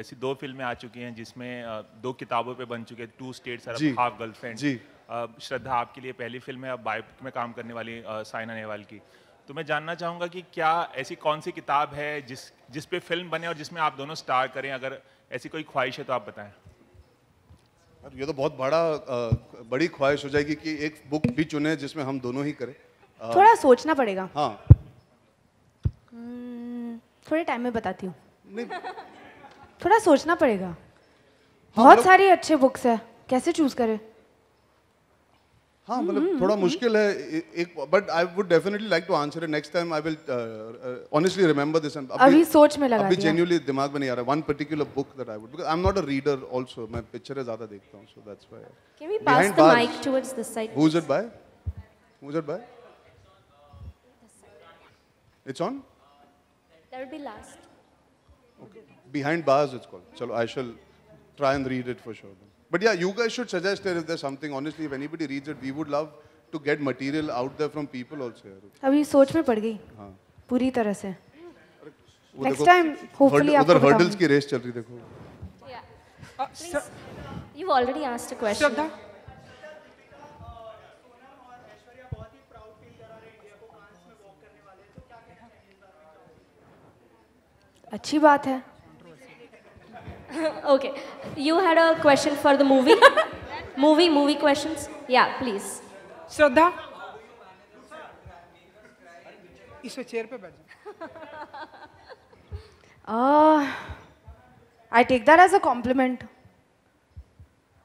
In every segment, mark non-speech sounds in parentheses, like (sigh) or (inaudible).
ऐसी दो फिल्में आ चुकी हैं जिसमें दो किताबों पे बन चुके हैं Two States Half Girlfriend ji Shraddha आपके लिए पहली फिल्म है अब बायोपिक में काम करने वाली साइना नेहवाल की तो मैं जानना चाहूँगा कि क्या ऐसी कौन सी किताब है जिस जिस पे फिल्म बने और जिसमें आप दोनों स्टार करें अगर ऐसी कोई ख्वाहिश है तो आप बताएं ये तो बहुत बड़ा बड़ी ख्वाहिश हो जाएगी कि एक बुक भी चुने जिसमें हम दोनों ही करें थोड़ा सोचना पड़ेगा हाँ हम्म, थोड़े टाइम में बताती हूँ नहीं थोड़ा सोचना पड़ेगा हाँ, बहुत मतलब- सारी अच्छे बुक्स है कैसे चूज करें हाँ मतलब हम्म, थोड़ा हम्म, मुश्किल है हम्म। एक but I would definitely like to answer it next time I will honestly remember this अभी, सोच में लगा अभी जेन्युइनली दिमाग में नहीं आ रहा one particular book that I would because I am not a reader also मैं पिक्चरें ज्यादा देखता हूं so that's why can we pass the mic towards this side who is it by who is it by it's on that will be last Okay. Behind bars, it's called. Chalo, I shall try and read it for sure. But yeah, you guys should suggest there if there's something. Honestly, if anybody reads it, we would love to get material out there from people also. अब ये सोच में पड़ गई हाँ. पूरी तरह से Next time, hopefully आपको उधर hurdles की race चल रही देखो या You've already asked a question. श्रद्धा अच्छी बात है okay you had a question for the movie movie movie question या प्लीज श्रद्धा (laughs) इस चेयर पे बैठ I take that as a compliment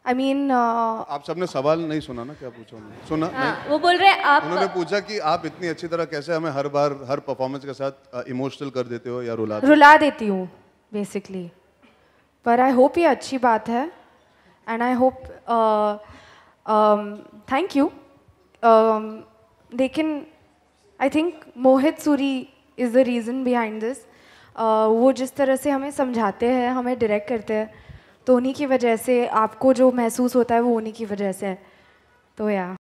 I mean uh, आप सबने सवाल नहीं सुना ना क्या पूछा उन्होंने सुना हाँ, वो बोल रहे आप उन्होंने पूछा कि आप इतनी अच्छी तरह कैसे हमें हर बार हर परफॉर्मेंस के साथ इमोशनल uh, कर देते हो या रुला रुला देती हूँ बेसिकली पर आई होप ये अच्छी बात है and I hope thank you लेकिन I think Mohit Suri is the reason behind this वो जिस तरह से हमें समझाते हैं हमें डायरेक्ट करते हैं तो उन्हीं की वजह से आपको जो महसूस होता है वो उन्हीं की वजह से है तो या